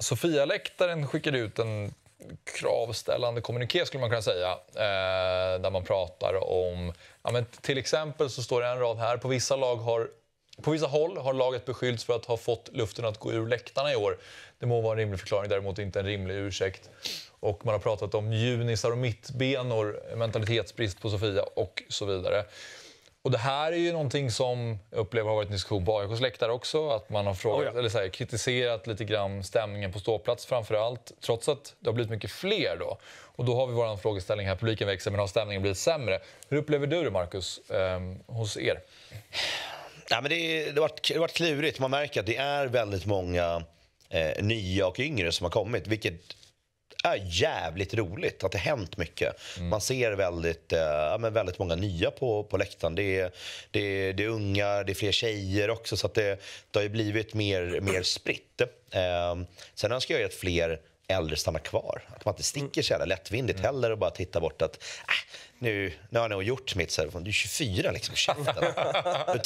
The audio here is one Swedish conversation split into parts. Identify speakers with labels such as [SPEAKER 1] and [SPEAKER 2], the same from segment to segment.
[SPEAKER 1] Sofia-läktaren skickade ut en kravställande kommuniké skulle man kunna säga, eh, där man pratar om, ja, men till exempel så står det en rad här, på vissa, lag har, på vissa håll har laget beskyllts för att ha fått luften att gå ur läktarna i år. Det må vara en rimlig förklaring, däremot inte en rimlig ursäkt. Och man har pratat om junisar och mittbenor, mentalitetsbrist på Sofia och så vidare. Och det här är ju någonting som jag upplever har varit en diskussion på AIKs läktare också. Att man har frågat, oh ja. eller så här, kritiserat lite grann stämningen på ståplats framför allt. Trots att det har blivit mycket fler då. Och då har vi vår frågeställning här, publiken växer men har stämningen blivit sämre? Hur upplever du det Marcus, eh, hos er?
[SPEAKER 2] Ja, men det, det, har varit, det har varit klurigt. Man märker att det är väldigt många eh, nya och yngre som har kommit. Vilket är jävligt roligt att det hänt mycket. Mm. Man ser väldigt, eh, men väldigt många nya på, på läktaren. Det är, det, är, det är ungar, det är fler tjejer också så att det, det har blivit mer, mer spritt. Eh, sen önskar jag ju att fler äldre stannar kvar. Att man inte mm. sticker så jävla lättvindigt mm. heller och bara tittar bort att äh, nu, nu har jag nog gjort mitt. du är 24, liksom, käften.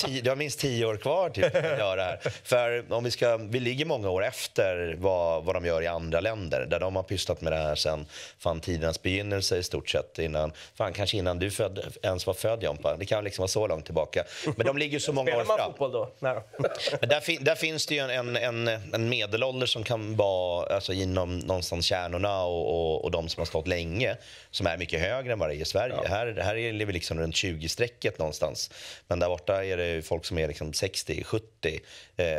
[SPEAKER 2] du, du har minst tio år kvar typ, att göra här. För om vi, ska, vi ligger många år efter vad, vad de gör i andra länder där de har pysslat med det här sen fan, tidernas begynnelse i stort sett. Innan, fan, kanske innan du föd, ens var född, Jompa. Det kan liksom vara så långt tillbaka. Men de ligger så många Spelar år fram. man
[SPEAKER 3] fotboll då? Nej
[SPEAKER 2] Men där, fin, där finns det ju en, en, en, en medelålder som kan vara alltså, inom någonstans kärnorna och, och, och de som har stått länge som är mycket högre än vad det är i Sverige. Ja. Här, här är det liksom runt 20-strecket någonstans. Men där borta är det folk som är liksom 60, 70,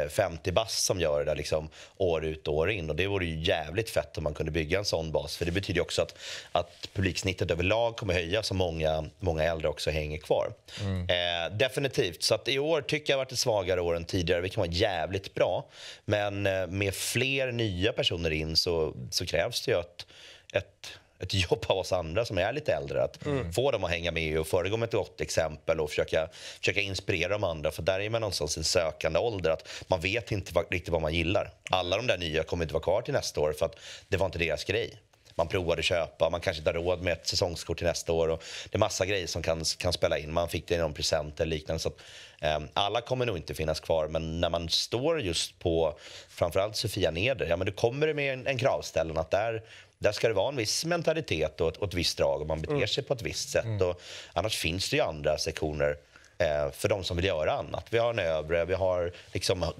[SPEAKER 2] 50 bass som gör det där liksom år ut och år in. Och det vore ju jävligt fett om man kunde bygga en sån bas. För det betyder också att, att publiksnittet överlag kommer höjas och många, många äldre också hänger kvar. Mm. Eh, definitivt. Så att i år tycker jag varit ett svagare år än tidigare, Det kan vara jävligt bra. Men eh, med fler nya personer in så så krävs det ju att ett, ett jobb av oss andra som är lite äldre. Att mm. få dem att hänga med och föregå med ett gott exempel och försöka, försöka inspirera de andra. För där är man någonstans i sökande ålder. Att man vet inte vad, riktigt vad man gillar. Alla de där nya kommer inte vara kvar till nästa år för att det var inte deras grej man provade att köpa, man kanske inte har råd med ett säsongskort till nästa år. Och det är massa grejer som kan, kan spela in. Man fick det i någon present eller liknande. Så att, eh, alla kommer nog inte finnas kvar, men när man står just på framförallt Sofia Neder, ja men då kommer det med en, en kravställan att där där ska det vara en viss mentalitet och ett, och ett visst drag och man beter mm. sig på ett visst sätt. Mm. Och annars finns det ju andra sektioner Eh, för de som vill göra annat. Vi har en övre, vi har liksom eh,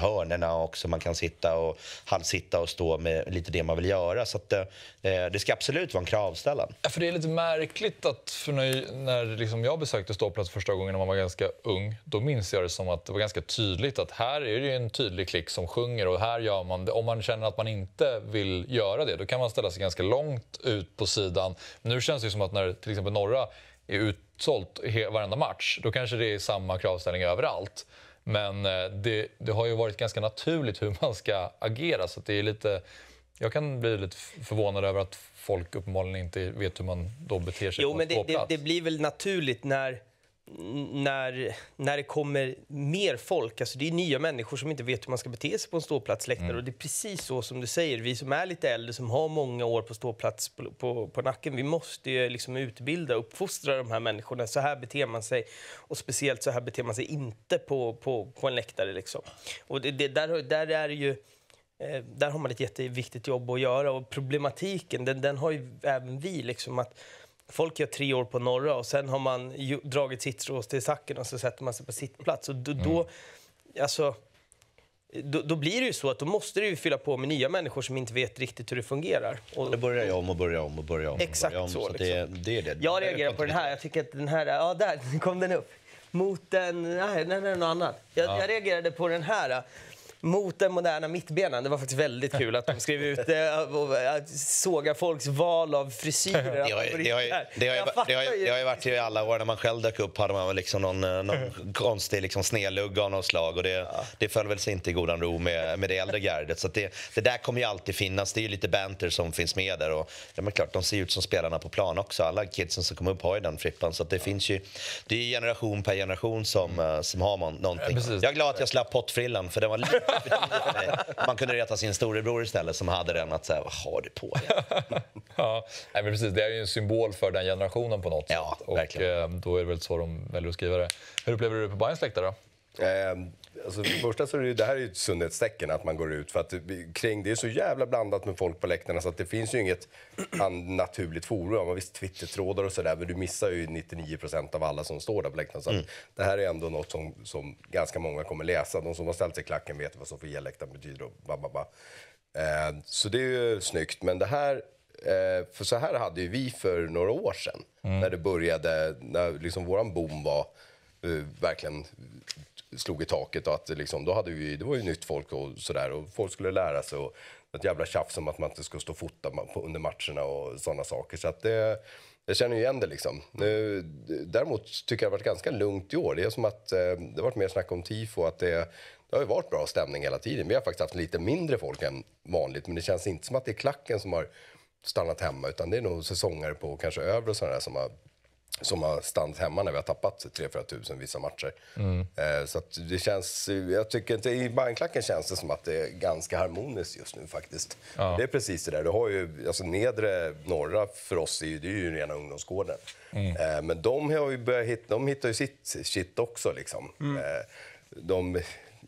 [SPEAKER 2] hörnerna också, man kan sitta och halvsitta och stå med lite det man vill göra. Så att, det, eh, det ska absolut vara en kravställan.
[SPEAKER 1] Ja, för det är lite märkligt att för när, när liksom jag besökte ståplats första gången när man var ganska ung, då minns jag det som att det var ganska tydligt att här är det en tydlig klick som sjunger och här gör man det. Om man känner att man inte vill göra det, då kan man ställa sig ganska långt ut på sidan. Nu känns det som att när till exempel norra är utsålt varenda match, då kanske det är samma kravställning överallt. Men eh, det, det har ju varit ganska naturligt hur man ska agera, så det är lite... Jag kan bli lite förvånad över att folk uppenbarligen inte vet hur man då
[SPEAKER 3] beter sig jo, på men det, det, det blir väl naturligt när när, när det kommer mer folk, alltså det är nya människor som inte vet hur man ska bete sig på en ståplatsläktare. Mm. Och det är precis så som du säger, vi som är lite äldre, som har många år på ståplats på, på, på nacken, vi måste ju liksom utbilda och uppfostra de här människorna. Så här beter man sig, och speciellt så här beter man sig inte på, på, på en läktare. Liksom. Och det, det, där, där är det ju... Eh, där har man ett jätteviktigt jobb att göra och problematiken den, den har ju även vi. Liksom att folk gör tre år på norra och sen har man ju, dragit sitt strå till sacken och så sätter man sig på sitt plats. Och då, mm. då alltså, då, då, blir det ju så att då måste du fylla på med nya människor som inte vet riktigt hur det fungerar.
[SPEAKER 2] Och det börjar ju om och börjar om och börjar om. Exakt börjar om, så. så liksom. det, det,
[SPEAKER 3] är det. Jag reagerar på den här. Jag tycker att den här... Ja, där kom den upp. Mot den... Nej, nej, är något annat. Jag, ja. jag reagerade på den här mot den moderna mittbenan. Det var faktiskt väldigt kul att de skrev ut det eh, och såga folks val av frisyrer. Det har ju, det det
[SPEAKER 2] det har ju, varit i alla år. När man själv dök upp hade man liksom någon, eh, någon mm. konstig liksom snedlugga av något slag och det, ja. det föll väl sig inte i godan ro med, med det äldre gardet. Så det, det där kommer ju alltid finnas. Det är ju lite banter som finns med där och ja, men klart, de ser ut som spelarna på plan också. Alla kidsen som kommer upp har ju den frippan så det ja. finns ju, det är generation per generation som, mm. eh, som har man, någonting. Ja, jag är glad att jag slapp pottfrillan för den var lite Man kunde reta sin storebror istället som hade den att säga, vad har du på Ja, men precis. Det är ju en symbol för den
[SPEAKER 1] generationen på något ja, sätt. Och verkligen. Eh, då är det väl så de väljer att skriva det. Hur upplever du det på Bajens läktare då?
[SPEAKER 4] Eh, alltså för det första så är det, det här är ett sundhetstecken att man går ut för att kring det är så jävla blandat med folk på läktarna så att det finns ju inget naturligt forum. visst twittertrådar och sådär men du missar ju 99% av alla som står där på läktaren. Så mm. det här är ändå något som, som ganska många kommer läsa. De som har ställt sig i klacken vet vad som Sofia-läktaren betyder och ba, ba, ba. Eh, så det är ju snyggt men det här eh, för så här hade ju vi för några år sedan. Mm. När det började, när liksom våran boom var uh, verkligen slog i taket och att liksom, då hade vi, det var ju nytt folk och sådär och folk skulle lära sig och ett jävla tjafs om att man inte skulle stå och fota under matcherna och sådana saker. Så att det, jag känner ju igen det liksom. Nu, däremot tycker jag det har varit ganska lugnt i år. Det är som att eh, det har varit mer snack om tifo att det, det har ju varit bra stämning hela tiden. Vi har faktiskt haft lite mindre folk än vanligt men det känns inte som att det är klacken som har stannat hemma utan det är nog säsongare på kanske över och sådana där som har som har stannat hemma när vi har tappat 3-4 000 vissa matcher. Mm. Eh, så det känns, jag tycker inte, i Bajenklacken känns det som att det är ganska harmoniskt just nu faktiskt. Ja. Det är precis det där, du har ju, alltså nedre norra för oss är ju, det är ju rena ungdomsgården. Mm. Eh, men de har ju börjat hitta, de hittar ju sitt shit också liksom. Mm. Eh, de,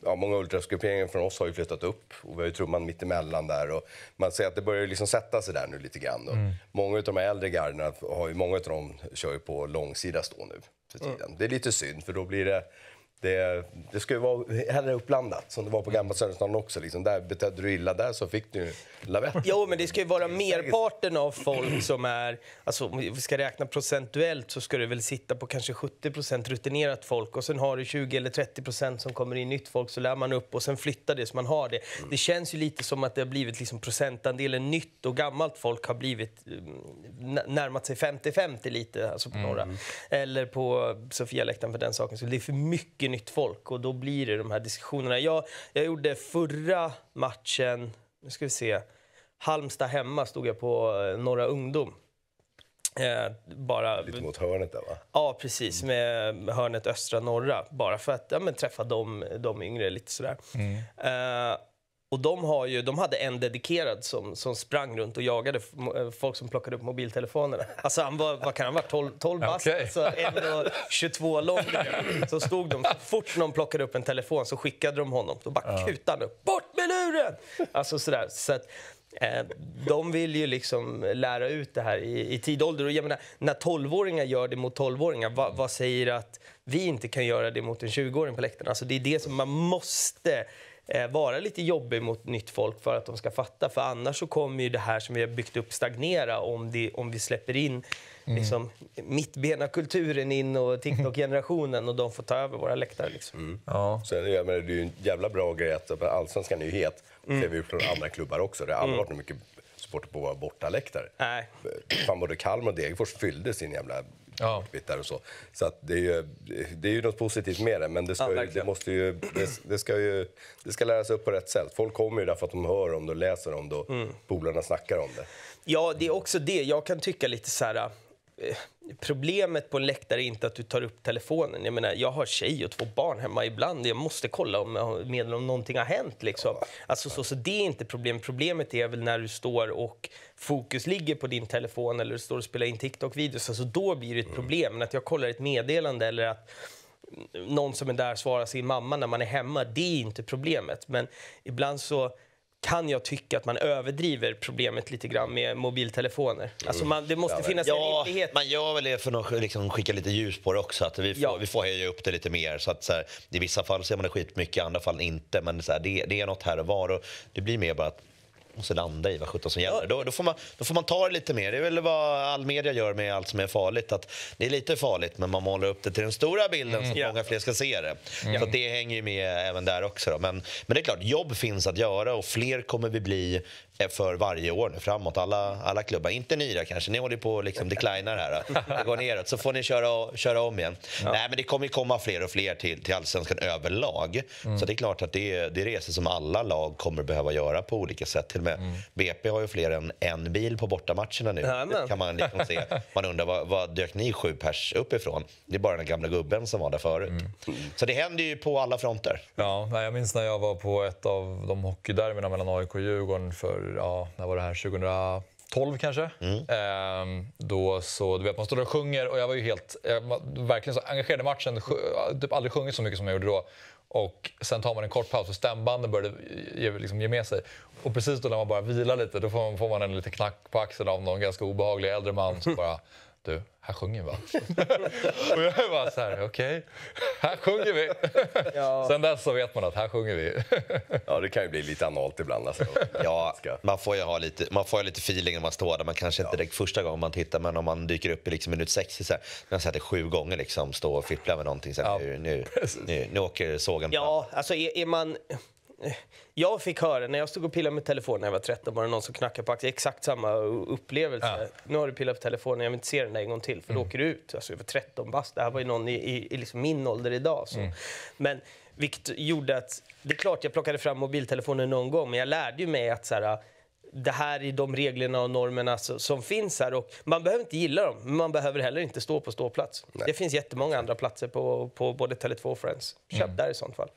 [SPEAKER 4] ja, många ultrasgrupperingar från oss har ju flyttat upp och vi har ju trumman mittemellan där. Och man ser att det börjar liksom sätta sig där nu lite grann. Mm. Många av de äldre garderna, har ju, många av dem kör ju på långsida stå nu för tiden. Mm. Det är lite synd för då blir det det, det ska ju vara hellre uppblandat, som det var på gamla Sörenstan också. Liksom. Där betedde du illa, där så fick
[SPEAKER 3] du lavett. Jo, men det ska ju vara merparten av folk som är... Alltså, om vi ska räkna procentuellt så ska det väl sitta på kanske 70 rutinerat folk och sen har du 20 eller 30 som kommer in nytt folk så lär man upp och sen flyttar det så man har det. Det känns ju lite som att det har blivit liksom procentandelen nytt och gammalt folk har blivit mm, närmat sig 50-50 lite, alltså på mm. Eller på Sofialäktaren för den saken. Så det är för mycket nytt folk och då blir det de här diskussionerna. Jag, jag gjorde förra matchen, nu ska vi se, Halmstad hemma stod jag på eh, Norra Ungdom. Eh, bara... Lite mot hörnet där va? Ja, precis. Mm. Med hörnet östra norra. Bara för att ja, men, träffa de, de yngre lite sådär. Mm. Eh, och de, har ju, de hade en dedikerad som, som sprang runt och jagade eh, folk som plockade upp mobiltelefonerna. Alltså han var, vad kan han vara, 12, 12 bast? Okay. Alltså 22 lång. Så stod de, så fort någon plockade upp en telefon så skickade de honom. Då bara ja. kutade han upp, bort med luren! Alltså sådär. Så att, eh, de vill ju liksom lära ut det här i, i tid Och jag menar, när 12-åringar gör det mot 12-åringar, vad, vad säger att vi inte kan göra det mot en 20-åring på läktaren? Alltså det är det som man måste Eh, vara lite jobbig mot nytt folk för att de ska fatta. För annars så kommer ju det här som vi har byggt upp stagnera om, det, om vi släpper in mm. liksom, mittbena-kulturen in och TikTok-generationen och de får ta över våra läktare. Liksom. Mm.
[SPEAKER 4] Ja. Sen, jag menar, det är ju en jävla bra grej att allsvenskan är ju het. Mm. Det ser vi från andra klubbar också. Det har aldrig mm. varit mycket supporter på våra bortaläktare. Nej. Fan, både Kalmar och Degerfors fyllde sin jävla ja. och så. Så att det, är ju, det är ju något positivt med det, men det ska, ja, ju, det måste ju, det, det, ska ju det ska läras upp på rätt sätt. Folk kommer ju därför att de hör om det och läser om det och mm. polarna snackar om det.
[SPEAKER 3] Ja, det är också det. Jag kan tycka lite så här problemet på en läktare är inte att du tar upp telefonen. Jag menar, jag har tjej och två barn hemma ibland. Jag måste kolla om, med om någonting har hänt. Liksom. Alltså, så, så det är inte problem. Problemet är väl när du står och fokus ligger på din telefon eller du står och spelar in TikTok-videos. Alltså, då blir det ett mm. problem. Men att jag kollar ett meddelande eller att någon som är där svarar sin mamma när man är hemma, det är inte problemet. Men ibland så kan jag tycka att man överdriver problemet lite grann med mobiltelefoner. Alltså man, det måste ja, finnas en ja,
[SPEAKER 2] rimlighet. Man gör väl det för att liksom skicka lite ljus på det också. Att vi, får, ja. vi får höja upp det lite mer. Så att, så här, I vissa fall ser man det skitmycket, i andra fall inte. Men så här, det, det, är något här och var. Och det blir mer bara att måste landa i vad sjutton som gäller. Då, då, får man, då får man ta det lite mer. Det är väl vad all media gör med allt som är farligt. Att det är lite farligt, men man målar upp det till den stora bilden mm. så att många fler ska se det. Mm. Så det hänger ju med även där också. Då. Men, men det är klart, jobb finns att göra och fler kommer vi bli för varje år nu framåt. Alla, alla klubbar, inte Nyra kanske, ni håller på att liksom declinar här. Det går neråt, så får ni köra, köra om igen. Ja. Nej, men det kommer komma fler och fler till, till allsvenskan överlag. Mm. Så det är klart att det, det är resor som alla lag kommer behöva göra på olika sätt. Till och med mm. BP har ju fler än en bil på bortamatcherna nu. Ja, det kan man liksom se. Man undrar, vad, vad dök ni sju pers uppifrån? Det är bara den gamla gubben som var där förut. Mm. Så det händer ju på alla fronter.
[SPEAKER 1] Ja, jag minns när jag var på ett av de hockeyderbyna mellan AIK och Djurgården för ja, när var det här, 2012 kanske. Mm. Ehm, då så, du vet, man står och sjunger och jag var ju helt, jag var verkligen så engagerad i matchen. Jag typ aldrig sjungit så mycket som jag gjorde då. Och sen tar man en kort paus och stämbanden började ge, liksom, ge med sig. Och precis då när man bara vilar lite, då får man, får man en liten knack på axeln av någon ganska obehaglig äldre man som bara du, här sjunger va? och jag är bara så här, okej, okay, här sjunger vi. ja. Sen dess så vet man att här sjunger vi. ja, det kan ju bli lite analt ibland. Alltså. ja,
[SPEAKER 2] man får ju ha lite, man får lite feeling när man står där. Man kanske inte ja. direkt första gången man tittar, men om man dyker upp i liksom minut 60 så här, när jag sju gånger liksom, stå och fipplar med någonting. Så här, ja. nu, nu, nu, nu åker sågen på.
[SPEAKER 3] Ja, alltså är, är man jag fick höra, när jag stod och pillade med telefonen när jag var 13, var det någon som knackade på axeln. Exakt samma upplevelse. Ja. Nu har du pillat på telefonen, jag vill inte se den där en gång till, för mm. då åker du ut. Alltså, jag var 13 bast, det här var ju någon i, i, i liksom min ålder idag. Så. Mm. Men vilket gjorde att, det är klart jag plockade fram mobiltelefonen någon gång, men jag lärde ju mig att så här, det här är de reglerna och normerna som finns här. Och man behöver inte gilla dem, men man behöver heller inte stå på ståplats. Nej. Det finns jättemånga andra platser på, på både Tele2 och Friends. Köp mm. där i sånt fall.